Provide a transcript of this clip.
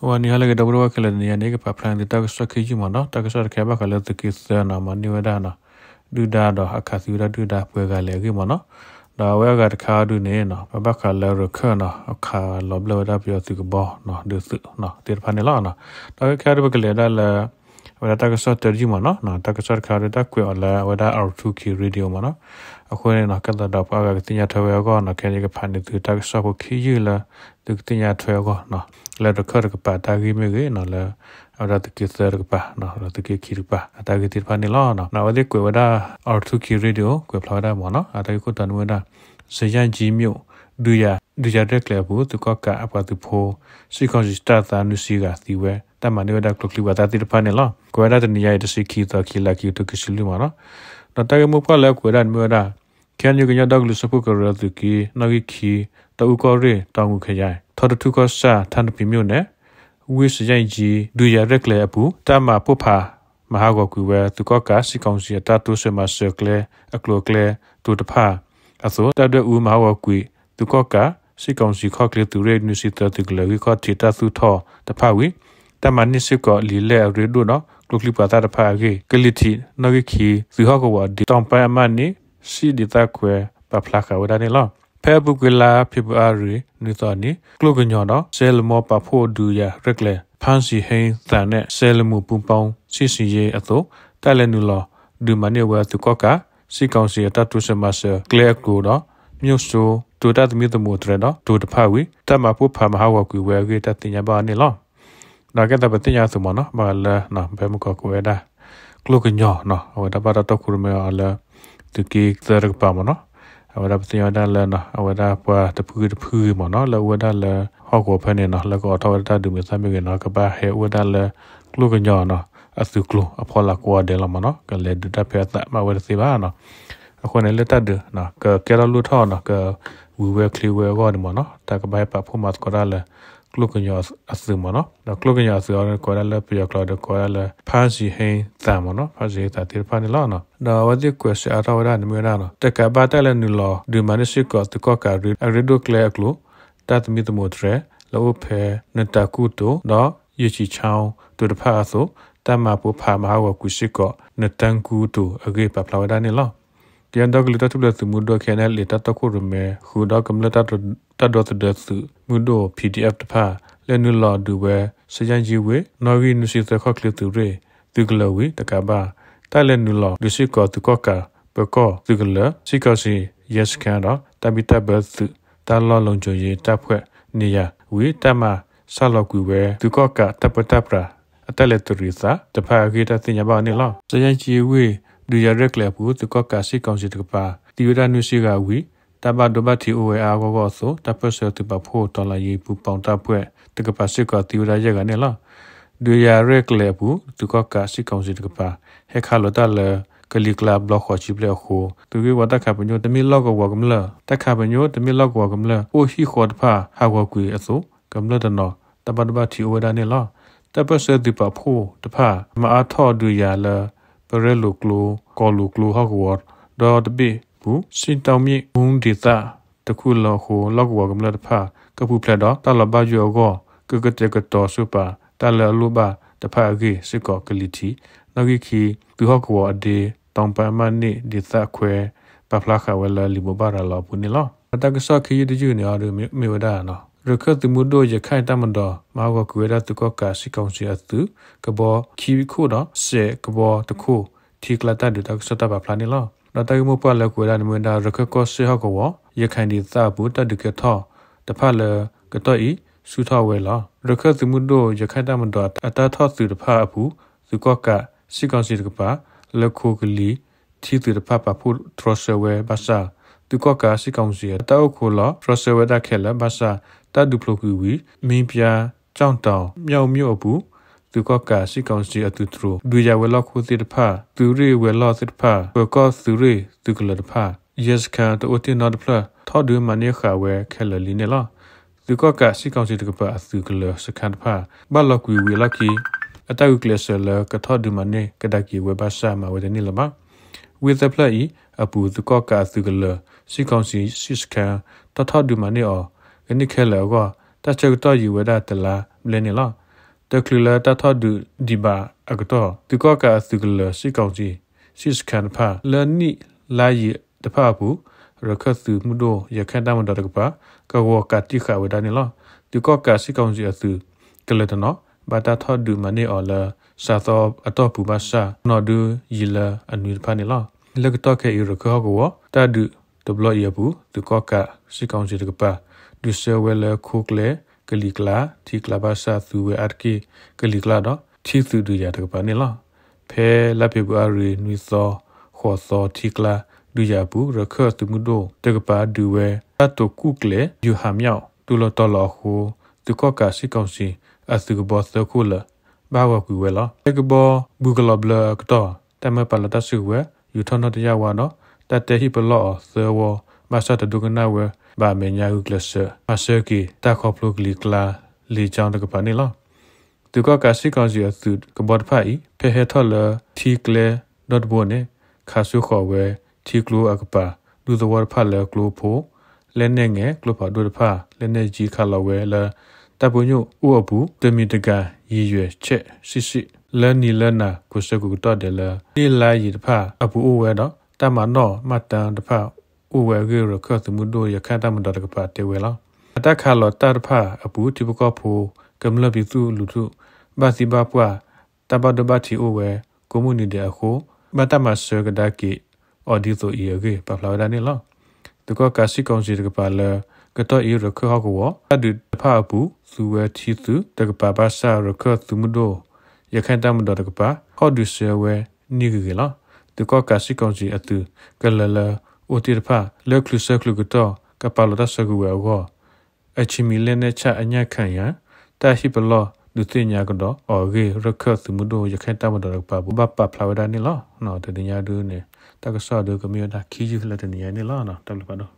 wani halaga dabruwa kala ni ne ga paplan da ta sa ke jima no ta sa ke ba kala ta ke sa na ma ni wa da na du da do akasi da du da pwe ga le ge ma no da wa ga ka du ne no ba ba kala ro ka no ka lo bla da pyo ti ga ba no de su no te pa ne la no ta ke ka ba kala da la ဝဒတကဆော့တရီမနော်နော်တကဆော့ခါရတကွေအလာဝဒအာထုခီရေဒီယိုမနော်အခုနေနော်ကတတော့ပါကတင်ရထွေကောနော်ခဲရကဖန်နေသူတကဆော့ကိုခီယူလာသူတင်ရထွေကောနော်လဲတော့ခရကပါတာဂီမေကေနော်လဲအရတကိသရကပါနော်ရတကိခိရပါအတကိတိဖန်နေလောနော်နော်ဝဒကွေဝဒအာထုခီရေဒီယိုကွေဖလာဒါမနော်အတကိကိုတန်ဝဒစေရန်ဂျီမြို့ဒူယာဒီရတဲ့ကလဘူသူကကအပတူဖိုစီကွန်စတတာနုစီကသီဝဲတမန်နေဒါကလကလီဝတာတိဖာနေလားကွေရတဲ့နေရတဲ့စီခီတာခီလာခီတုကစီလူမနော်နတကမပလာကွေရန်မြေရာကန်ယူကညဒါကလစပုကရသူကီနဂီခီတူကောရီတောင်ခရိုင်ထော်တူကောစာသန်ပီမြို့နဲ့ဝိစရိုင်ကြီးဒူရရက်လေအပူတမပုဖာမဟာကောကူဝဲသူကောကစီကောင်စီတတုဆွေမဆကလေအကလောကလေတူတဖာအသောတတ်တူမဟာကောကူသူကောကစီကောင်စီခော့ကလေးသူရဲနူစီတတကလဝီခော့တီတာသူထောတဖဝီတမနိစကောလီလေရီဒူနော်ကလုကလီပတာတဖကေကလီတီနော်ကခီစီဟောကဝဒီတောင်ပအမနီစီဒီတာခွဲပပလာကဝဒနီလောဖဲပုကလာဖိပအာရီနီတနီကလုကညောနော်ဆဲလမောပဖို့ဒူယာရက်လေဖန်စီဟင်းတန်နဲ့ဆဲလမှုပူပောင်းစီစီရဲ့အသောတက်လက်နူလောဒူမနီဝဲသူကောကစီကောင်စီအတတုစမဆကလဲကူနော်မြို့ဆိုဒူတာသမီးသမူထရနော်ဒူတဖဝီတမပူဖာမဟာဝကွေဝဲကေတတင်ညာပါနေလောနာကတပတင်ညာဆုမနော်မလနော်ဘဲမကကွေဒါကလုကညောနော်ဟောတပါတော့ခုရမေအလာသူကိသရကပါမနော်အဝဒပတင်ညာလနော်အဝဒပွာတပူတပူမနော်လဝဒလဟောကောဖနေနော်လကောထောတဒူမစမေကနော်ကပါဟေဝဒလကလုကညောနော်အစုကလအဖော်လာကွာတယ်လာမနော်ကလေဒူတာပြတ်မဝဲစီပါနော်အခုနဲ့လက်တဒနော်ကကဲရလူထောနော်ကဝီဝဲကလီဝဲကောဒီမနော်တကဘိုင်ပါဖူမတ်ကောရလာကလုကညောအစမနော်ဒါကလုကညောဆိုရကောရလာပြကလာဒကောရလာဖာစီဟင်းသာမနော်ဖာစီတာတိဖာနီလာနော်ဒါဝဒီကွက်စအတော်ရနမြေနာနော်တကဘာတလနူလောဒီမနစီကောတကောကာရီရီဒိုကလက်ကလုတတ်မီတမိုထရလောဖဲနတကူတိုနော်ယချီချောင်းတူတဖာဆိုတမပူဖာမဟာဝကုရှိကောနတန်ကူတိုအဂေပပလာဝဒနီလောเตียนดอกลิตาทุบเลสมุดดอแคแนเลตาตะคุรุเมฮูดอกำเลตาตัดดอตเดสุมุดดอ PDF ตะพาလဲနူလာဒူဝဲစကြန်ကြီးဝဲနော်ဂီနူစီတခခလတူရေသူကလဝီတကဘာတိုင်လဲနူလာဒူစီကောတူကောကာပကောသူကလစီကောစီယက်စကန်တော့တဘီတဘတ်သူတလောလုံးချွေတပ်ဖွဲ့နေရဝီတမဆလောက်ကွေဝဲသူကောကာတပတပရာအတက်လက်တူရီစာတဖာဂီတာတင်ရပါနေလားစကြန်ကြီးဝဲဒီရရက်လေပူတကကစီကောင်စီတကပါတီရနုစီကဝီတဘဒဘတီအိုအာကောကောဆိုတပစတပဖို့တော်လာရေးပူပေါန်တပွဲတကပါစစ်ကတီရရက်ကနေလားဒီရရက်လေပူတကကစီကောင်စီတကပါဟေခါလတလကလီကလဘလော့ခချိပလေခိုသူကဝတခပညိုတမီလော့ကဝကမလတခပညိုတမီလော့ကဝကမလအိုရှိခေါ်တဖာဟာဝကွေအစိုကမလတနော်တဘဒဘတီအိုဒါနေလားတပစတပဖို့တဖာမအားထော့ဒူရလားပရဲလိုကလိုကော်လိုကလိုဟောက်ဝတ်ဒေါ်တဘီဘူးစင်တောင်မြေဘုံဒေတာတခုလောက်ကိုလောက်ဝကမလတ်ဖာကပူဖလက်တော့တလဘဂျောကောကကတကတော်စူပါတလလူပါတဖာဂေစကောကလီတီနောဂီခီဘူဟောက်ဝအဒေတောင်ပမနိဒေတာခွဲပဖလာခဝဲလလီမဘာရလာပုန်နီလောအတကဆောခီဒီဂျူနီအာရမေဝဒါနော်ရခတ်တမှုတို့ရခိုင်တမတော်မာကကွေရတကကာစီကောင်စီအသူကဘောခီခုတော့စေကဘောတခုတီကလာတဒုတကစတပါဖလာနီလောဒတကမပလကွေရနမန္ဒရခကောစေဟကောရခိုင်ဒီသဘူတဒုကထတဖလကတော့ဤစုထဝဲလာရခတ်တမှုတို့ရခိုင်တမတော်အတထသူတဖအဖူသူကကစီကောင်စီတကပါလခုကလီတီသူတဖပါဖူထရဆဝဲဘာသာသူကကစီကောင်စီတောက်ခိုလာထရဆဝဲတခဲလာဘာသာတတ်ဒူဖလိုကူဝီမင်းပြာကြောင့်တောင်မြောက်မြို့အပူသူကကစီကောင်စီအတူတူဒူရဝဲလောက်ခုစစ်တဖာသူရီဝဲလောက်စစ်တဖာဘကောသူရီသူကလတဖာ yes ka to otin not plus ထောက်ဒူမနီခါဝဲခဲလလီနေလားသူကကစီကောင်စီတကပအသူကလစကန်တဖာဘလောက်ဝီဝီလက်ကီအတက်ကလဆလကထောက်ဒူမနီကဒကီဝဲဘာဆာမဝဲနေလမ with the play အပူသူကကသူကလစီကောင်စီစစ်ကန်တထောက်ဒူမနီအော်ကနိခဲလောကတချက်တော့ယူဝဒတလာ မလနေလားတကလူလာတထဒူဒီဘာအကတော့ဒီကောကာစုကလစီကောင်းကြီးစစ်ကန်ဖာလနိလာယတဖဘူးရခသုမှုတို့ရခတမတော်တကပါကဝကတိခဝဒနေလားဒီကောကာစီကောင်းကြီးအစုကလတနောဘာတာထဒူမနေအော်လာစာသောအတော့ပူပါစာနော်ဒူယီလာအနွေဖာနေလားလက်တော့ခဲရခဟောကဝတာဒူ w ရဘူးဒီကောကာစီကောင်းကြီးတကပါဒီဆဝဲလခုကလေကလီကလာတီကလာဘာစာသူဝဲအတ်ကီကလီကလာတော့ချီသူဒူရတကပါနေလားဖဲလပ်ဖေဘူအာရီနွီသောခေါ်သောတီကလာဒူရဘူးရခတ်သူမှုဒိုတကပါဒူဝဲအတ်တိုကုကလေယူဟာမြောက်တူလတော်လခုသူကကစီကောင်စီအသူကဘောသခုလာဘာဝကူဝဲလားတကဘောဘူဂလဘလကတော့တမပလတဆူဝဲယူထနတရားဝါနော်တတဲဟိပလော့သေဝမဆတ်ဒုကနာဝဲဘာမေညာဟုကလဆာအဆာကီတာခေါပလုကလီကလာလီချောင်းတကပနီလောသူကကစီကောင်စီအသူကဘော့ဖိုင်ဖေဟေထော်လာတီကလေဒေါတ်ဘိုနေခါဆုခေါ်ဝဲတီကလိုအကပါလူသဝတ်ဖတ်လေကလိုဖိုလဲနေငယ်ကလိုဖာဒိုတဖာလဲနေကြီးခါလောဝဲလာတပ်ပွညို့ဥအပူတမီတကန်ရည်ရွယ်ချက်စစ်စစ်လဲနီလဲနာကိုစကူတော့တယ်လာဒီလာရည်တဖာအပူအဝဲတော့တမနောမတန်တဖာဥဝဲဂေရခတ်မှုဒိုရခတ်တမဒတကပါတေဝဲလာအတခါလောတတဖအပူတိပကဖိုကမ္လပိစုလူထုဘာစီဘာပွာတဘဒဘတီဥဝဲကွန်မြူနတီအခုဘတမဆေကဒကီအော်ဒီတိုအေဂေပပလာဒနီလောတကကစီကောင်စီတကပါလကတော့ဤရခဟကောအဒတဖအပူစုဝဲတီစုတကပါဘာစာရခတ်သူမဒိုရခတ်တမဒတကပါဟော်ဒူဆေဝဲနီဂေလာတကကစီကောင်စီအတူကလလာအိုတီရဖာလောက်ကလုဆက်ကလုကတော့ကပါလဒဆကူဝဲဝအချီမီလဲနဲ့ချအညခံရတာရှိပလောဒုတိညာကတော့အော်ဂေရခတ်မှုတို့ရခိုင်တမတော်ပဘပဖလာဝဒနီလောနော်တတိညာဒုနေတက္ကဆဒုကမြေတာခီယူလက်တနီယာနီလောနော်တဘလပတော့